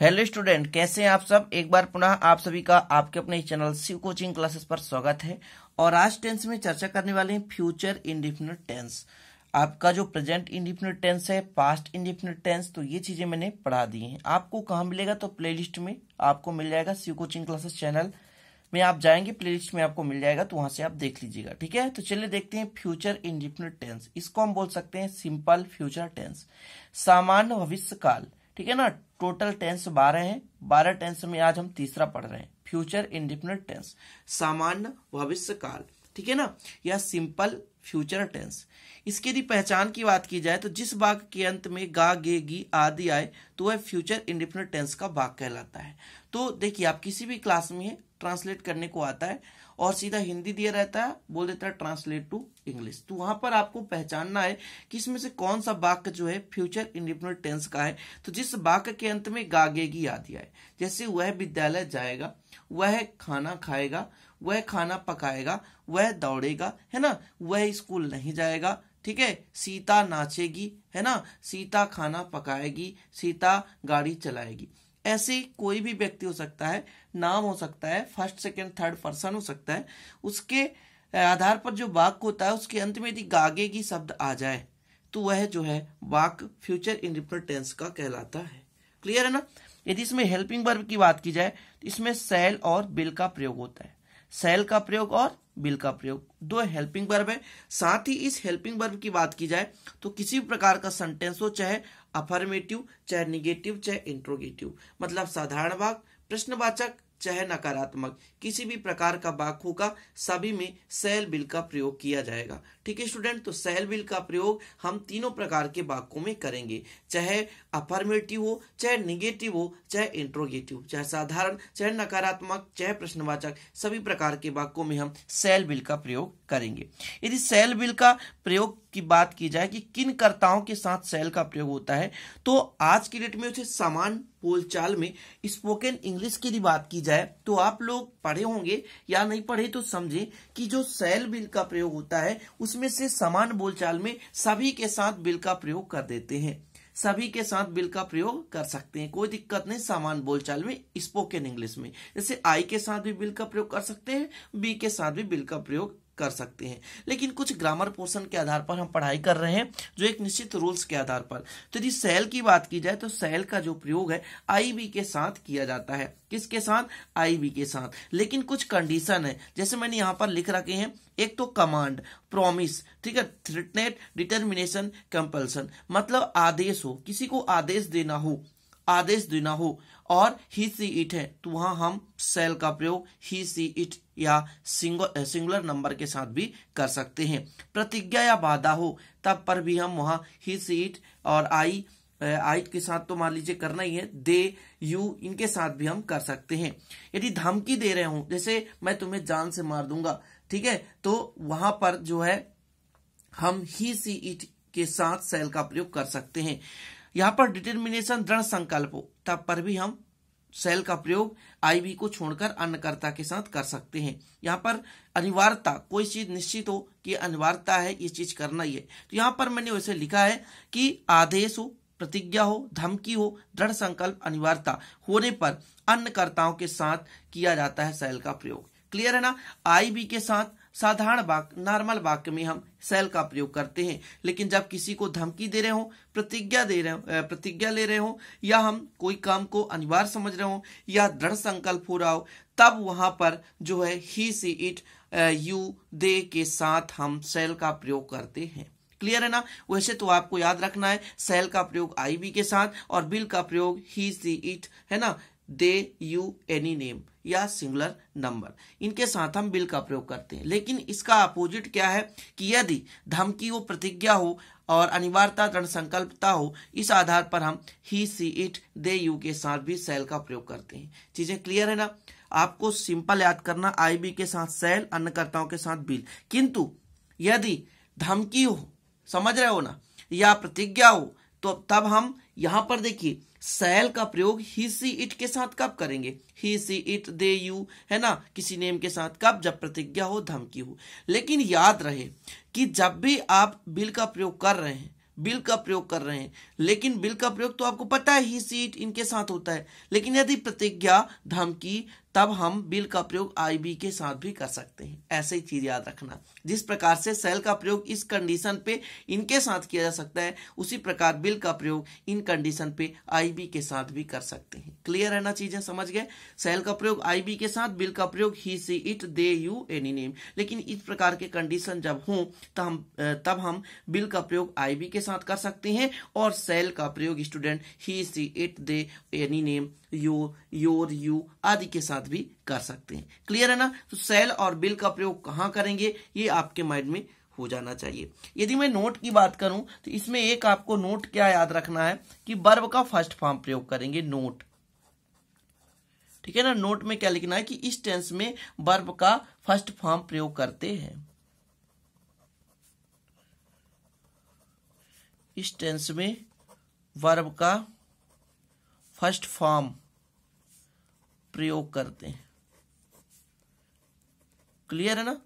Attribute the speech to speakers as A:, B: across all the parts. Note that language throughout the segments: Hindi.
A: हेलो स्टूडेंट कैसे हैं आप सब एक बार पुनः आप सभी का आपके अपने चैनल शिव कोचिंग क्लासेस पर स्वागत है और आज टेंस में चर्चा करने वाले हैं फ्यूचर इंडिफिनिट टेंस आपका जो प्रेजेंट इंडिफिनिट टेंस है पास्ट इंडिफिनिट टेंस तो ये चीजें मैंने पढ़ा दी हैं आपको कहाँ मिलेगा तो प्ले में आपको मिल जाएगा शिव कोचिंग क्लासेस चैनल में आप जाएंगे प्ले में आपको मिल जाएगा तो वहां से आप देख लीजिएगा ठीक है तो चलिए देखते हैं फ्यूचर इंडिफिनिट टेंस इसको हम बोल सकते हैं सिंपल फ्यूचर टेंस सामान्य भविष्य काल ठीक है ना टोटल टेंस बारह है बारह टेंस में आज हम तीसरा पढ़ रहे हैं फ्यूचर इंडिफिनिट टेंस सामान्य भविष्य काल ठीक है ना या सिंपल फ्यूचर टेंस इसके यदि पहचान की बात की जाए तो जिस बाग के अंत में गा गे गी आदि आए तो वह फ्यूचर इंडिफिनिट टेंस का भाग कहलाता है तो देखिए आप किसी भी क्लास में ट्रांसलेट करने को आता है और सीधा हिंदी दिया रहता है बोल देता है ट्रांसलेट टू इंग्लिश तो वहां पर आपको पहचानना है कि इसमें से कौन सा वाक्य जो है फ्यूचर इंडिपेंडेंट टेंस का है तो जिस वाक्य के अंत में गागेगी आदि आए जैसे वह विद्यालय जाएगा वह खाना खाएगा वह खाना पकाएगा वह दौड़ेगा है ना वह स्कूल नहीं जाएगा ठीक है सीता नाचेगी है ना सीता खाना पकाएगी सीता गाड़ी चलाएगी ऐसे कोई भी व्यक्ति हो सकता है नाम हो सकता है फर्स्ट सेकेंड थर्ड पर्सन हो सकता है उसके आधार पर जो वाक्य होता है उसके अंत में यदि गागे की शब्द आ जाए तो वह जो है वाक फ्यूचर इंडिपेंडेंट टेंस का कहलाता है क्लियर है ना यदि इसमें हेल्पिंग वर्ब की बात की जाए तो इसमें सेल और बिल का प्रयोग होता है सेल का प्रयोग और बिल का प्रयोग दो हेल्पिंग वर्ब है साथ ही इस हेल्पिंग वर्ब की बात की जाए तो किसी भी प्रकार का सेंटेंस हो चाहे अफर्मेटिव चाहे निगेटिव चाहे इंट्रोगेटिव मतलब साधारण वाक प्रश्नवाचक चाहे नकारात्मक किसी भी प्रकार का बाखू का सभी में सेल बिल का प्रयोग किया जाएगा ठीक है स्टूडेंट तो सेल बिल का प्रयोग हम तीनों प्रकार के बाकों में करेंगे चाहे अफर्मेटिव हो चाहे निगेटिव हो चाहे इंट्रोगेटिव चाहे साधारण चाहे नकारात्मक चाहे प्रश्नवाचक सभी प्रकार के वाक्यों में हम सेल बिल का प्रयोग करेंगे यदि सेल बिल का प्रयोग की बात की जाए कि किन कर्ताओं के साथ सेल का प्रयोग होता है तो आज की डेट में उसे सामान बोलचाल में स्पोकन इंग्लिश की बात की जाए तो आप लोग पढ़े होंगे या नहीं पढ़े तो समझे कि जो सेल बिल का प्रयोग होता है उसमें से समान बोलचाल में सभी के साथ बिल का प्रयोग कर देते हैं सभी के साथ बिल का प्रयोग कर सकते हैं कोई दिक्कत नहीं समान बोलचाल में स्पोकन इंग्लिश में जैसे आई के साथ भी बिल का प्रयोग कर सकते हैं बी के साथ भी बिल का प्रयोग कर सकते हैं लेकिन कुछ ग्रामर पोर्सन के आधार पर हम पढ़ाई कर रहे हैं जो एक निश्चित रूल्स के आधार पर तो यदि सेल की बात की जाए तो सेल का जो प्रयोग है आईबी के साथ किया जाता है किसके साथ आईबी के साथ लेकिन कुछ कंडीशन है जैसे मैंने यहाँ पर लिख रखे हैं एक तो कमांड प्रॉमिस ठीक है थ्रिटनेट डिटर्मिनेशन कंपल्सन मतलब आदेश हो किसी को आदेश देना हो आदेश देना हो और ही सी इट है तो वहां हम सेल का प्रयोग ही सी इट या सिंगुलर नंबर के साथ भी कर सकते हैं प्रतिज्ञा या बाधा हो तब पर भी हम वहां ही सी इट और आई आई के साथ तो मान लीजिए करना ही है दे यू इनके साथ भी हम कर सकते हैं यदि धमकी दे रहे हूं जैसे मैं तुम्हें जान से मार दूंगा ठीक है तो वहां पर जो है हम ही सी इट के साथ सेल का प्रयोग कर सकते हैं यहां पर डिटर्मिनेशन दृढ़ तब पर भी हम सेल का प्रयोग आईवी को छोड़कर अन्नकर्ता के साथ कर सकते हैं यहाँ पर अनिवार्यता कोई चीज निश्चित हो कि अनिवार्यता है ये चीज करना ही है तो यहाँ पर मैंने वैसे लिखा है कि आदेश हो प्रतिज्ञा हो धमकी हो दृढ़ संकल्प अनिवार्यता होने पर अन्नकर्ताओं के साथ किया जाता है सेल का प्रयोग क्लियर है ना आई के साथ साधारण वाक्य नॉर्मल वाक्य में हम सेल का प्रयोग करते हैं लेकिन जब किसी को धमकी दे रहे हो प्रतिज्ञा दे रहे हो प्रतिज्ञा ले रहे हो या हम कोई काम को अनिवार्य समझ रहे हो या दृढ़ संकल्प हो रहा हो तब वहां पर जो है ही सी इट यू दे के साथ हम सेल का प्रयोग करते हैं क्लियर है ना वैसे तो आपको याद रखना है सेल का प्रयोग बी के साथ और बिल का प्रयोग ही सी इट है ना दे यू एनी नेम या सिंगुलर नंबर इनके साथ हम बिल का प्रयोग करते हैं लेकिन इसका अपोजिट क्या है कि यदि धमकी वो प्रतिज्ञा हो और अनिवार्यता दृढ़ संकल्पता हो इस आधार पर हम ही सी इट दे यू के साथ भी सेल का प्रयोग करते हैं चीजें क्लियर है ना आपको सिंपल याद करना आई बी के साथ सेल अन्नकर्ताओं के साथ बिल किंतु यदि धमकी हो समझ रहे हो ना या प्रतिज्ञा हो तो तब हम यहां पर देखिए सैल का प्रयोग ही सी इट के साथ कब करेंगे ही सी इट दे यू है ना किसी नेम के साथ कब जब प्रतिज्ञा हो धमकी हो लेकिन याद रहे कि जब भी आप बिल का प्रयोग कर रहे हैं बिल का प्रयोग कर रहे हैं लेकिन बिल का प्रयोग तो आपको पता है ही सीट इनके साथ होता है लेकिन यदि प्रतिज्ञा धमकी तब हम बिल का प्रयोग आईबी के साथ भी कर सकते हैं ऐसे ही चीज याद रखना जिस प्रकार से सेल का प्रयोग इस कंडीशन पे इनके साथ किया जा सकता है उसी प्रकार बिल का प्रयोग इन कंडीशन पे आईबी के साथ भी कर सकते हैं क्लियर है ना चीजें समझ गए सेल का प्रयोग आईबी के साथ बिल का प्रयोग he she it they you any name लेकिन इस प्रकार के कंडीशन जब हों तब हम तब हम बिल का प्रयोग आईबी के साथ कर सकते हैं और सेल का प्रयोग student he she it they any name you your you आदि के साथ भी कर सकते हैं क्लियर है ना तो सेल और बिल का प्रयोग कहाँ करेंगे ये आपके माइंड में हो जाना चाहिए यदि मैं नोट की बात करूं तो इसमें एक आपको नोट क्या याद रखना है कि बर्ब का फर्स्ट फॉर्म प्रयोग करेंगे नोट ठीक है ना नोट में क्या लिखना है कि इस टेंस में बर्ब का फर्स्ट फॉर्म प्रयोग करते हैं इस टेंस में वर्ब का फर्स्ट फॉर्म प्रयोग करते हैं क्लियर है ना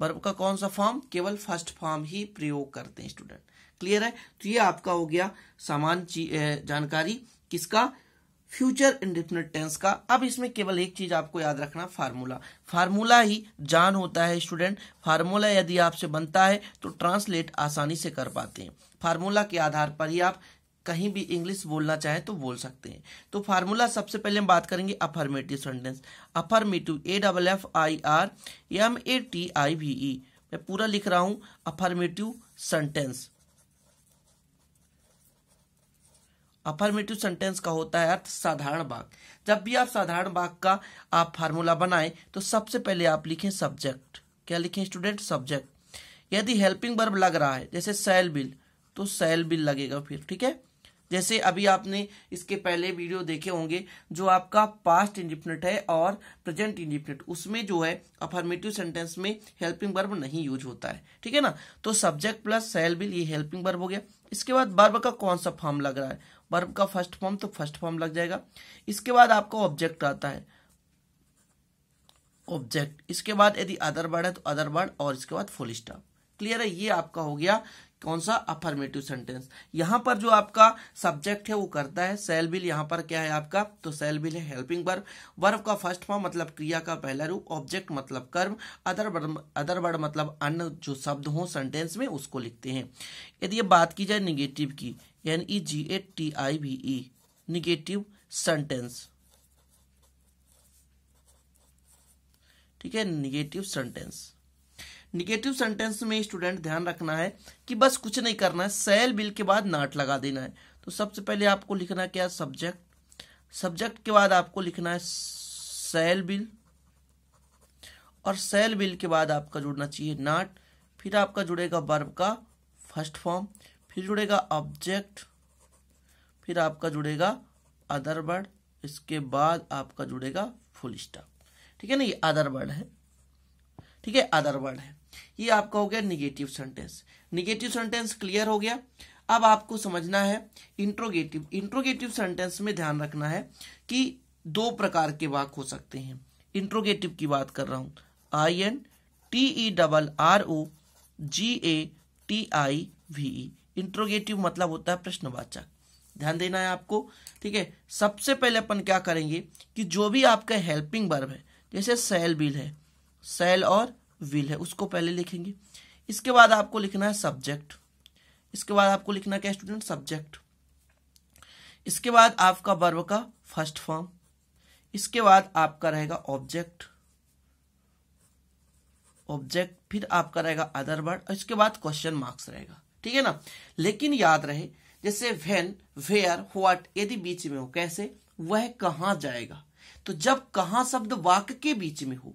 A: वर्ब का कौन सा फॉर्म केवल फर्स्ट फॉर्म ही प्रयोग करते हैं स्टूडेंट क्लियर है तो ये आपका हो गया सामान्य जानकारी किसका फ्यूचर इंडिफिनिट टेंस का अब इसमें केवल एक चीज आपको याद रखना फार्मूला फार्मूला ही जान होता है स्टूडेंट फार्मूला यदि आपसे बनता है तो ट्रांसलेट आसानी से कर पाते हैं फार्मूला के आधार पर ही आप कहीं भी इंग्लिश बोलना चाहें तो बोल सकते हैं तो फार्मूला सबसे पहले हम बात करेंगे affirmative sentence affirmative A double F I R M A T I V E मैं पूरा लिख रहा हूँ अफर्मेटिव सेंटेंस अफर्मेटिव सेंटेंस का होता है अर्थ साधारण भाग जब भी आप साधारण भाग का आप फार्मूला बनाएं तो सबसे पहले आप लिखें सब्जेक्ट क्या लिखें स्टूडेंट सब्जेक्ट यदि हेल्पिंग वर्ब लग रहा है जैसे सेल बिल तो सेल बिल लगेगा फिर ठीक है जैसे अभी आपने इसके पहले वीडियो देखे होंगे जो आपका पास्ट इंडिफिनेट है और प्रेजेंट इंडिफिनेट उसमें जो है अफर्मेटिव सेंटेंस में हेल्पिंग वर्ब नहीं यूज होता है ठीक है ना तो सब्जेक्ट प्लस सेल बिल ये हेल्पिंग वर्ब हो गया इसके बाद वर्ब का कौन सा फॉर्म लग रहा है वर्ब का फर्स्ट फॉर्म तो फर्स्ट फॉर्म लग जाएगा इसके बाद आपका ऑब्जेक्ट आता है ऑब्जेक्ट इसके बाद यदि अदर वर्ड है तो अदर वर्ड और इसके बाद फुल स्टॉप क्लियर है ये आपका हो गया कौन सा अफर्मेटिव सेंटेंस यहां पर जो आपका सब्जेक्ट है वो करता है सेल बिल यहां पर क्या है आपका तो सेल बिल है हेल्पिंग वर्ब वर्ब का फर्स्ट फॉर्म मतलब क्रिया का पहला रूप ऑब्जेक्ट मतलब कर्म अदर वर्ड अदर वर्ड मतलब अन्य जो शब्द हो सेंटेंस में उसको लिखते हैं यदि ये बात की जाए निगेटिव की N E G A T I V E negative sentence ठीक है निगेटिव सेंटेंस निगेटिव सेंटेंस में स्टूडेंट ध्यान रखना है कि बस कुछ नहीं करना है सेल बिल के बाद नाट लगा देना है तो सबसे पहले आपको लिखना क्या सब्जेक्ट सब्जेक्ट के बाद आपको लिखना है सेल बिल और सेल बिल के बाद आपका जुड़ना चाहिए नाट फिर आपका जुड़ेगा बर्ब का फर्स्ट फॉर्म फिर जुड़ेगा ऑब्जेक्ट फिर आपका जुड़ेगा अदर वर्ड इसके बाद आपका जुड़ेगा फुल स्टॉप ठीक है ना ये अदर वर्ड है ठीक है अदर वर्ड है ये आपका हो गया negative sentence negative sentence clear हो गया अब आपको समझना है इंट्रोगेटिव इंट्रोगेटिव सेंटेंस में ध्यान रखना है कि दो प्रकार के वाक हो सकते हैं इंट्रोगेटिव की बात कर रहा हूं I N T E double R O G A T I V E interrogative मतलब होता है प्रश्नवाचक ध्यान देना है आपको ठीक है सबसे पहले अपन क्या करेंगे कि जो भी आपका हेल्पिंग वर्ब है जैसे सेल बिल है सेल और विल है उसको पहले लिखेंगे इसके बाद आपको लिखना है सब्जेक्ट इसके बाद आपको लिखना क्या स्टूडेंट सब्जेक्ट इसके बाद आपका वर्ब का फर्स्ट फॉर्म इसके बाद आपका रहेगा ऑब्जेक्ट ऑब्जेक्ट फिर आपका रहेगा अदर वर्ड और इसके बाद क्वेश्चन मार्क्स रहेगा ठीक है ना लेकिन याद रहे जैसे वेन वेयर व्हाट यदि बीच में हो कैसे वह कहा जाएगा तो जब कहा शब्द वाक्य के बीच में हो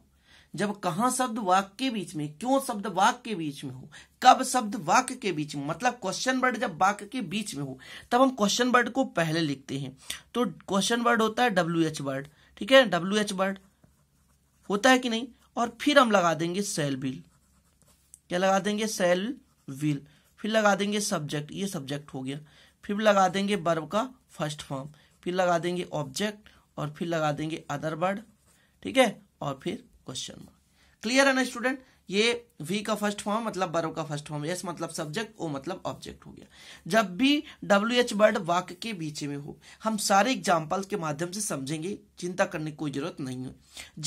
A: जब कहा शब्द वाक्य के बीच में क्यों शब्द वाक्य के बीच में हो कब शब्द वाक्य के बीच में मतलब क्वेश्चन वर्ड जब वाक्य के बीच में हो तब हम क्वेश्चन वर्ड को पहले लिखते हैं तो क्वेश्चन वर्ड होता है डब्ल्यू एच वर्ड ठीक है डब्ल्यू एच वर्ड होता है कि नहीं और फिर हम लगा देंगे सेल बिल क्या लगा देंगे सेल विल फिर लगा देंगे सब्जेक्ट ये सब्जेक्ट हो गया फिर लगा देंगे बर्व का फर्स्ट फॉर्म फिर लगा देंगे ऑब्जेक्ट और फिर लगा देंगे अदर वर्ड ठीक है और फिर क्वेश्चन मार्क क्लियर है ना स्टूडेंट ये वी का फर्स्ट फॉर्म मतलब बर्व का फर्स्ट फॉर्म एस मतलब सब्जेक्ट ओ मतलब ऑब्जेक्ट हो गया जब भी डब्ल्यू एच वर्ड वाक्य के बीच में हो हम सारे एग्जाम्पल के माध्यम से समझेंगे चिंता करने की कोई जरूरत नहीं है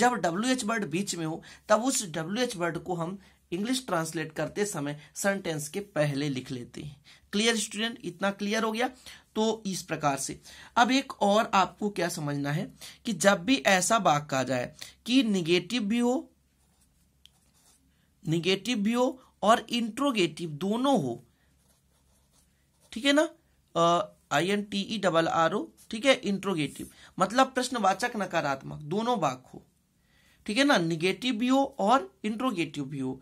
A: जब डब्ल्यू एच वर्ड बीच में हो तब उस डब्ल्यू एच वर्ड को हम इंग्लिश ट्रांसलेट करते समय सेंटेंस के पहले लिख लेते हैं क्लियर स्टूडेंट इतना क्लियर हो गया तो इस प्रकार से अब एक और आपको क्या समझना है कि जब भी ऐसा बाग कहा जाए कि निगेटिव भी हो निगेटिव भी हो और इंट्रोगेटिव दोनों हो ठीक है ना I N T E double R O ठीक है इंट्रोगेटिव मतलब प्रश्नवाचक नकारात्मक दोनों वाक हो ठीक है ना निगेटिव भी हो और इंट्रोगेटिव भी हो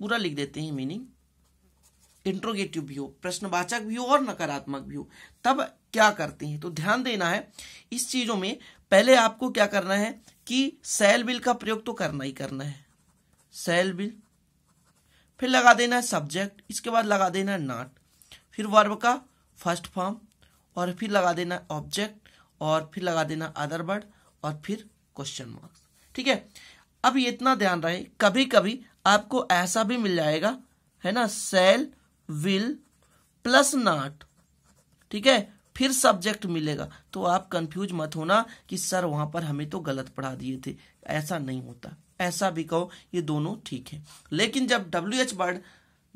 A: पूरा लिख देते हैं मीनिंग इंट्रोगेटिव भी हो प्रश्नवाचक भी हो और नकारात्मक भी हो तब क्या करते हैं तो ध्यान देना है इस चीजों में पहले आपको क्या करना है कि सेल बिल का प्रयोग तो करना ही करना है सेल बिल फिर लगा देना है सब्जेक्ट इसके बाद लगा देना है नाट फिर वर्ब का फर्स्ट फॉर्म और फिर लगा देना ऑब्जेक्ट और फिर लगा देना अदर वर्ड और फिर क्वेश्चन मार्क्स ठीक है अब इतना ध्यान रहे कभी कभी आपको ऐसा भी मिल जाएगा है ना सेल विल प्लस नॉट ठीक है फिर सब्जेक्ट मिलेगा तो आप कंफ्यूज मत होना कि सर वहां पर हमें तो गलत पढ़ा दिए थे ऐसा नहीं होता ऐसा भी कहो ये दोनों ठीक है लेकिन जब W H word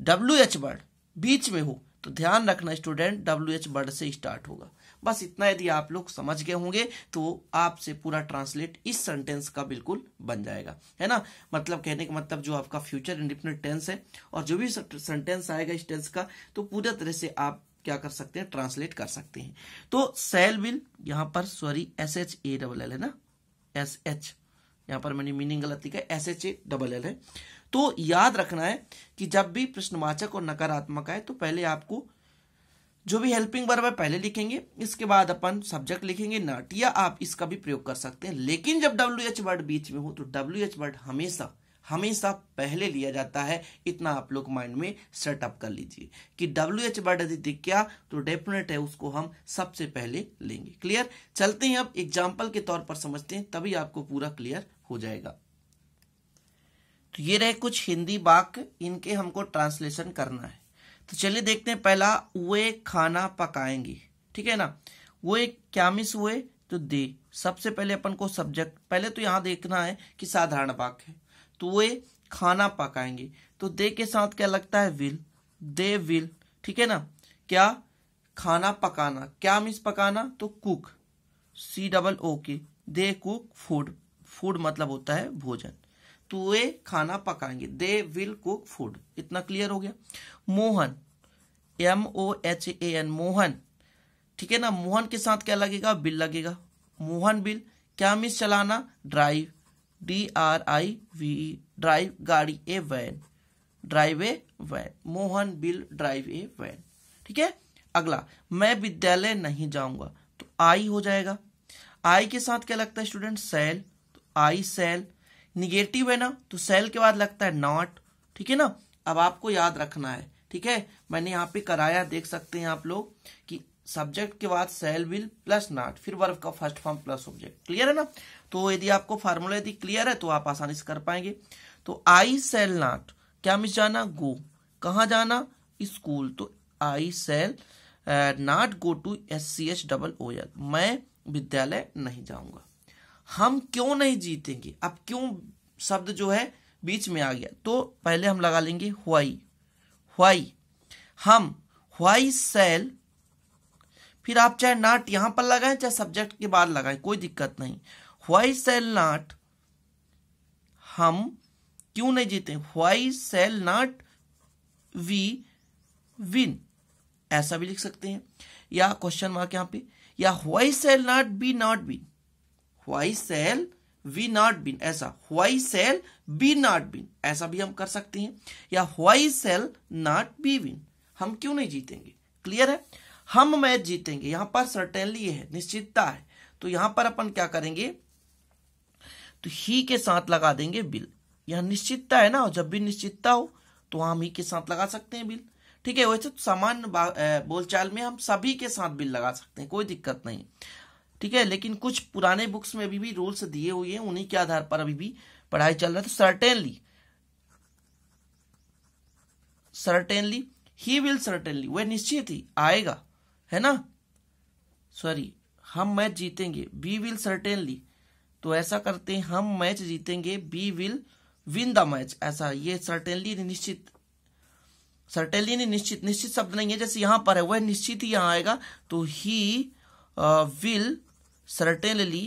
A: W H word बीच में हो तो ध्यान रखना स्टूडेंट डब्ल्यू एच वर्ड से स्टार्ट होगा बस इतना यदि आप लोग समझ गए होंगे तो आपसे पूरा ट्रांसलेट इस सेंटेंस का बिल्कुल बन जाएगा है ना मतलब कहने का मतलब जो आपका फ्यूचर इंडिपेंडेंट टेंस है और जो भी सेंटेंस आएगा इस टेंस का तो पूरा तरह से आप क्या कर सकते हैं ट्रांसलेट कर सकते हैं तो सेल विल यहां पर sorry S H A double L है ना एस एच यहाँ पर मैंने मीनिंग गलत लिखा S H A double L है तो याद रखना है कि जब भी प्रश्नवाचक और नकारात्मक आए तो पहले आपको जो भी हेल्पिंग वर्ब है पहले लिखेंगे इसके बाद अपन सब्जेक्ट लिखेंगे नाटिया या आप इसका भी प्रयोग कर सकते हैं लेकिन जब डब्ल्यू एच वर्ड बीच में हो तो डब्ल्यू एच वर्ड हमेशा हमेशा पहले लिया जाता है इतना आप लोग माइंड में सेटअप कर लीजिए कि डब्ल्यू एच वर्ड यदि दिख गया तो डेफिनेट है उसको हम सबसे पहले लेंगे क्लियर चलते हैं अब एग्जाम्पल के तौर पर समझते हैं तभी आपको पूरा क्लियर हो जाएगा तो ये रहे कुछ हिंदी वाक्य इनके हमको ट्रांसलेशन करना है तो चलिए देखते हैं पहला वे खाना पकाएंगे ठीक है ना वे क्या मिस हुए तो दे सबसे पहले अपन को सब्जेक्ट पहले तो यहां देखना है कि साधारण वाक्य है तो वे खाना पकाएंगे तो दे के साथ क्या लगता है विल दे विल ठीक है ना क्या खाना पकाना क्या मिस पकाना तो cook C double O K they cook food food मतलब होता है भोजन तुए खाना पकाएंगे दे विल कुक फूड इतना क्लियर हो गया Mohan M O H A N Mohan ठीक है ना मोहन के साथ क्या लगेगा बिल लगेगा मोहन बिल क्या मिस चलाना drive D R I V drive गाड़ी a van drive a van Mohan will drive a van ठीक है अगला मैं विद्यालय नहीं जाऊंगा तो आई हो जाएगा आई के साथ क्या लगता है स्टूडेंट सेल तो आई सेल निगेटिव है ना तो सेल के बाद लगता है नॉट ठीक है ना अब आपको याद रखना है ठीक है मैंने यहाँ पे कराया देख सकते हैं आप लोग कि सब्जेक्ट के बाद सेल विल प्लस नॉट फिर वर्ब का first form plus object clear है ना तो यदि आपको फार्मूला यदि क्लियर है तो आप आसानी से कर पाएंगे तो आई सेल नॉट क्या मिस जाना गो कहा जाना स्कूल तो I shall not go to S C H double O L मैं विद्यालय नहीं जाऊंगा हम क्यों नहीं जीतेंगे अब क्यों शब्द जो है बीच में आ गया तो पहले हम लगा लेंगे वाई वाई हम वाई सेल फिर आप चाहे नाट यहां पर लगाएं चाहे सब्जेक्ट के बाद लगाएं कोई दिक्कत नहीं व्हाई सेल नाट हम क्यों नहीं जीते why shall not we win ऐसा भी लिख सकते हैं या क्वेश्चन मार्क यहां पे या why shall not we not win why shall we not win ऐसा why shall we not win ऐसा भी हम कर सकते हैं या why shall not we win हम क्यों नहीं जीतेंगे क्लियर है हम मैच जीतेंगे यहां पर सर्टेनली है निश्चितता है तो यहां पर अपन क्या करेंगे तो ही के साथ लगा देंगे बिल यहां निश्चितता है ना जब भी निश्चितता हो तो हम ही के साथ लगा सकते हैं बिल ठीक है वैसे तो सामान्य बोलचाल में हम सभी के साथ बिल लगा सकते हैं कोई दिक्कत नहीं ठीक है लेकिन कुछ पुराने बुक्स में अभी भी रूल्स दिए हुए हैं उन्हीं के आधार पर अभी भी पढ़ाई चल रहा है तो certainly certainly he will certainly वह निश्चित ही आएगा है ना सॉरी हम मैच जीतेंगे बी विल सर्टेनली तो ऐसा करते हैं हम मैच जीतेंगे we will win the match ऐसा ये सर्टेनली निश्चित सर्टेनली नहीं निश्चित निश्चित शब्द नहीं है जैसे यहां पर है वह निश्चित ही यहां आएगा तो he will uh, certainly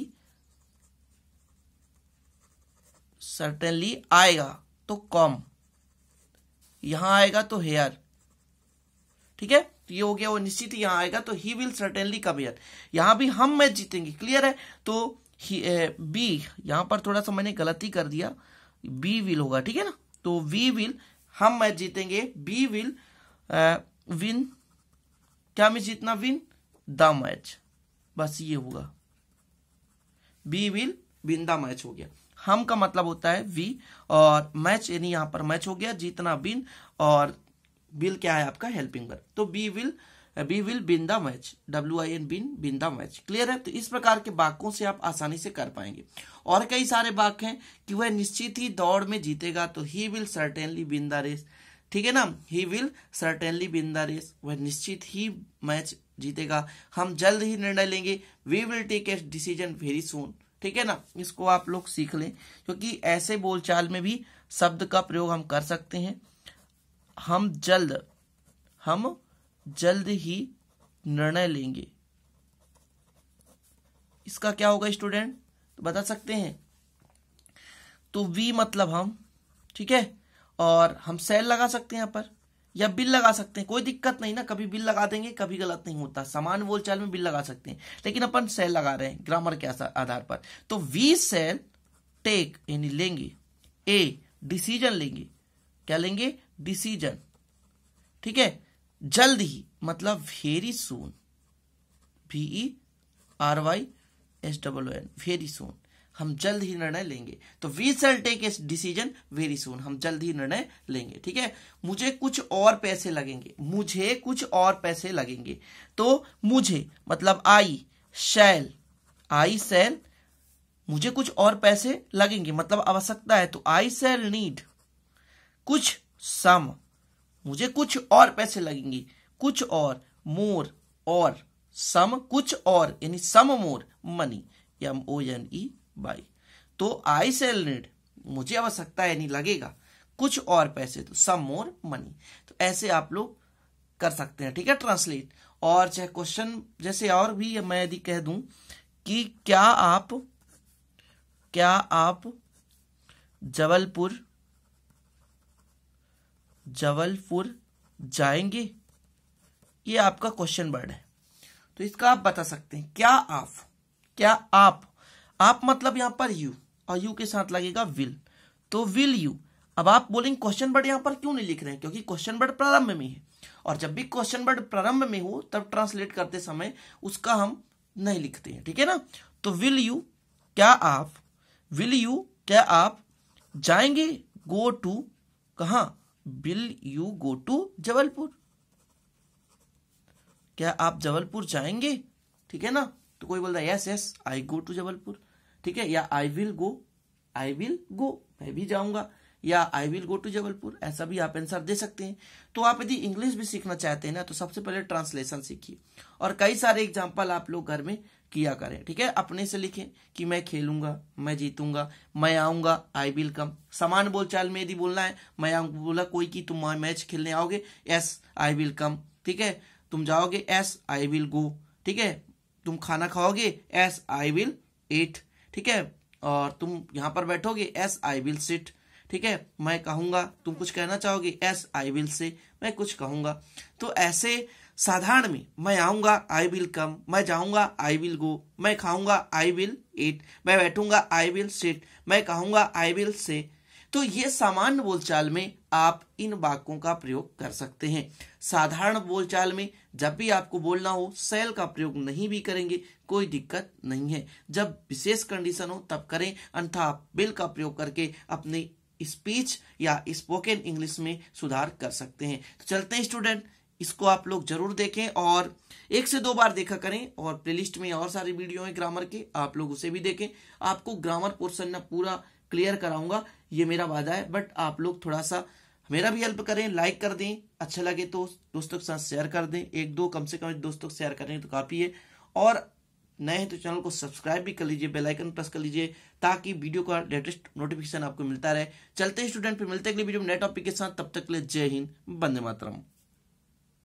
A: certainly आएगा तो कॉम यहां आएगा तो हेयर ठीक है ये हो गया वो निश्चित यहां आएगा तो he will certainly come here यहां भी हम मैच जीतेंगे क्लियर है तो बी यहां पर थोड़ा सा मैंने गलती कर दिया बी विल होगा ठीक है ना तो वी विल हम मैच जीतेंगे बी विल विन क्या मैच जीतना विन द मैच बस ये होगा we will win the match हो गया हम का मतलब होता है वी और मैच यानी यहाँ पर मैच हो गया जीतना बिन और बिल क्या है आपका हेल्पिंग वर्ब तो we will we will win the match W I N win win the match clear है तो इस प्रकार के वाक्यों से आप आसानी से कर पाएंगे और कई सारे वाक्य हैं कि वह निश्चित ही दौड़ में जीतेगा तो he will certainly win the race ठीक है ना he will certainly win the race वह निश्चित ही मैच जीतेगा हम जल्द ही निर्णय लेंगे we will take a decision very soon ठीक है ना इसको आप लोग सीख लें क्योंकि ऐसे बोलचाल में भी शब्द का प्रयोग हम कर सकते हैं हम जल्द हम जल्द ही निर्णय लेंगे इसका क्या होगा स्टूडेंट तो बता सकते हैं तो वी मतलब हम ठीक है और हम सेल लगा सकते हैं यहाँ पर या बिल लगा सकते हैं कोई दिक्कत नहीं ना कभी बिल लगा देंगे कभी गलत नहीं होता समान बोलचाल में बिल लगा सकते हैं लेकिन अपन सेल लगा रहे हैं ग्रामर के आधार पर तो वी सेल टेक यानी लेंगे ए डिसीजन लेंगे क्या लेंगे डिसीजन ठीक है जल्द ही मतलब वेरी सून भी R Y S W N very soon हम जल्द ही निर्णय लेंगे तो we shall take this decision very soon हम जल्द ही निर्णय लेंगे ठीक है मुझे कुछ और पैसे लगेंगे मुझे कुछ और पैसे लगेंगे तो मुझे मतलब आई शैल आई सेल मुझे कुछ और पैसे लगेंगे मतलब आवश्यकता है तो आई सेल नीड कुछ सम मुझे कुछ और पैसे लगेंगे कुछ और मोर और सम कुछ और यानी some more money M O N E Y तो आई सेल नीड मुझे आवश्यकता नहीं लगेगा कुछ और पैसे तो सम मोर मनी तो ऐसे आप लोग कर सकते हैं ठीक है ट्रांसलेट और चाहे क्वेश्चन जैसे और भी मैं यदि कह दूं कि क्या आप क्या आप जबलपुर जबलपुर जाएंगे ये आपका क्वेश्चन वर्ड है तो इसका आप बता सकते हैं क्या आप क्या आप आप मतलब यहां पर यू और यू के साथ लगेगा विल तो विल यू अब आप बोलेंगे क्वेश्चन वर्ड यहां पर क्यों नहीं लिख रहे हैं क्योंकि क्वेश्चन वर्ड प्रारंभ में है और जब भी क्वेश्चन वर्ड प्रारंभ में हो तब ट्रांसलेट करते समय उसका हम नहीं लिखते हैं ठीक है ना तो विल यू क्या आप विल यू क्या आप जाएंगे गो टू कहा will you go to Jabalpur क्या आप जबलपुर जाएंगे ठीक है ना तो कोई बोल रहा है yes yes I go to Jabalpur ठीक है या I will go I will गो मैं भी जाऊंगा या I will go to Jabalpur ऐसा भी आप आंसर दे सकते हैं तो आप यदि इंग्लिश भी सीखना चाहते हैं ना तो सबसे पहले ट्रांसलेशन सीखिए और कई सारे एग्जाम्पल आप लोग घर में किया करें ठीक है अपने से लिखें कि मैं खेलूंगा मैं जीतूंगा मैं आऊंगा आई विल कम समान बोलचाल में यदि बोलना है मैं बोला कोई कि तुम मैच खेलने आओगे यस आई विल कम ठीक है तुम जाओगे यस आई विल गो ठीक है तुम खाना खाओगे यस आई विल एट ठीक है और तुम यहां पर बैठोगे एस आई विल सिट ठीक है मैं कहूंगा तुम कुछ कहना चाहोगे एस आई विल से मैं कुछ कहूंगा तो ऐसे साधारण में मैं आऊंगा आई विल कम मैं जाऊंगा आई विल गो मैं खाऊंगा आई विल एट मैं बैठूंगा आई विल सिट मैं कहूंगा आई विल से तो ये सामान्य बोलचाल में आप इन वाक्यों का प्रयोग कर सकते हैं साधारण बोलचाल में जब भी आपको बोलना हो सेल का प्रयोग नहीं भी करेंगे कोई दिक्कत नहीं है जब विशेष कंडीशन हो तब करें अन्यथा आप बिल का प्रयोग करके अपने स्पीच या स्पोकन इंग्लिश में सुधार कर सकते हैं तो चलते हैं स्टूडेंट इसको आप लोग जरूर देखें और एक से दो बार देखा करें और प्लेलिस्ट में और सारे वीडियो हैं ग्रामर के आप लोग उसे भी देखें आपको ग्रामर पोर्सन ना पूरा क्लियर कराऊंगा ये मेरा वादा है बट आप लोग थोड़ा सा मेरा भी हेल्प करें लाइक कर दें अच्छा लगे तो दोस्तों के साथ शेयर कर दें एक दो कम से कम दोस्तों शेयर करें तो काफ़ी है और नए हैं तो चैनल को सब्सक्राइब भी कर लीजिए बेल आइकन प्रेस कर लीजिए ताकि वीडियो का लेटेस्ट नोटिफिकेशन आपको मिलता रहे चलते स्टूडेंट फिर मिलते अगले वीडियो में नए टॉपिक के साथ तब तक के लिए जय हिंद बंदे मातरम